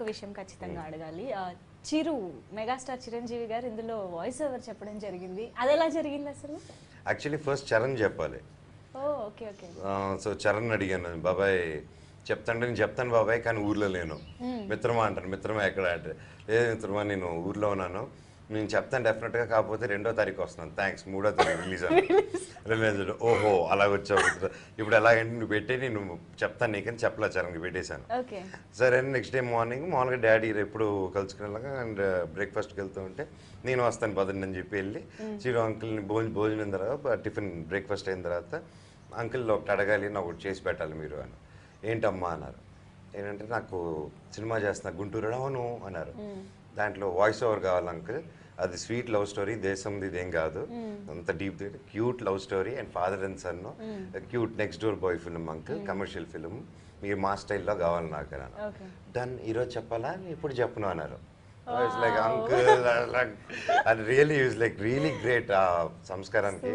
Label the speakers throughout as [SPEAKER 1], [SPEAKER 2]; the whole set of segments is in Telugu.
[SPEAKER 1] ఇంకొక విషయం ఖచ్చితంగా అడగాలి చిరు మెగాస్టార్ చిరంజీవి గారు ఇందులో వాయిస్ ఓవర్ చెప్పడం జరిగింది అది ఎలా జరిగింది అసలు యాక్చువల్లీ ఫస్ట్ చరణ్ చెప్పాలి ఓకే ఓకే సో చరణ్ అడిగాను బాబాయ్ చెప్తాను నేను చెప్తాను బాబాయ్ కానీ ఊర్లో లేను మిత్రమా అంటాను మిత్రమా ఎక్కడ అంటే లేదు మిత్రమా నేను ఊర్లో ఉన్నాను నేను చెప్తాను డెఫినెట్గా కాకపోతే రెండో తారీఖు వస్తున్నాను థ్యాంక్స్ మూడో తారీఖు రిలీజ్ రిలీజ్ ఓహో అలాగొచ్చావు ఇప్పుడు ఎలాగంటే నువ్వు పెట్టే నేను చెప్తాను నీకని నీకు పెట్టేశాను సరే అండి నెక్స్ట్ డే మార్నింగ్ మామూలుగా డాడీ ఎప్పుడు కలుసుకునేలాగా అండ్ బ్రేక్ఫాస్ట్కి వెళ్తూ ఉంటే నేను వస్తాను పదండి అని చెప్పి వెళ్ళి చీరో అంకుల్ని భోజనం భోజనం తర్వాత టిఫిన్ బ్రేక్ఫాస్ట్ అయిన తర్వాత అంకుల్ ఒకటి అడగాలి నా ఒకటి చేసి పెట్టాలి మీరు అని ఏంటమ్మా అన్నారు ఏంటంటే నాకు సినిమా చేస్తున్నా గుంటూరు అవును అన్నారు దాంట్లో వాయిస్ ఓవర్ కావాలి అంకుల్ అది స్వీట్ లవ్ స్టోరీ దేశంది ఇదేం కాదు అంత deep cute love story and father and son cute next door boy film uncle commercial film మీరు మా స్టైల్లో కావాలి నాకు అన్నాను డన్ ఈరోజు చెప్పాలా ఇప్పుడు చెప్పను అన్నారు like uncle and really is like really great ఆ సంస్కారానికి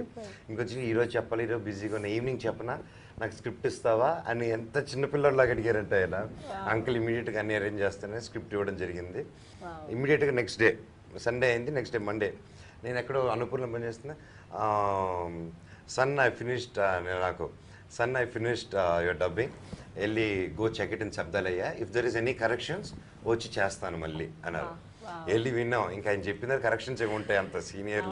[SPEAKER 1] ఇంకొచ్చి ఈరోజు చెప్పాలి ఈరోజు బిజీగా ఉన్న ఈవినింగ్ చెప్పనా నాకు స్క్రిప్ట్ ఇస్తావా అని ఎంత చిన్నపిల్లలాగా అడిగారంటే ఆయన అంకుల్ ఇమీడియట్గా అన్ని అరేంజ్ చేస్తానే స్క్రిప్ట్ ఇవ్వడం జరిగింది ఇమీడియట్గా నెక్స్ట్ డే సండే అయింది నెక్స్ట్ డే మండే నేను ఎక్కడో అనుకూలం పని చేస్తున్నా సన్ ఐ ఫినిష్డ్ నాకు son I finished your dubbing వెళ్ళి గో చెకెట్ ఇట్ ఇన్ శబ్దాలయ్యా if there is any corrections వచ్చి చేస్తాను మళ్ళీ అన్నారు వెళ్ళి విన్నాం ఇంకా ఆయన చెప్పిన కరెక్షన్స్ ఏమి ఉంటాయి అంత సీనియర్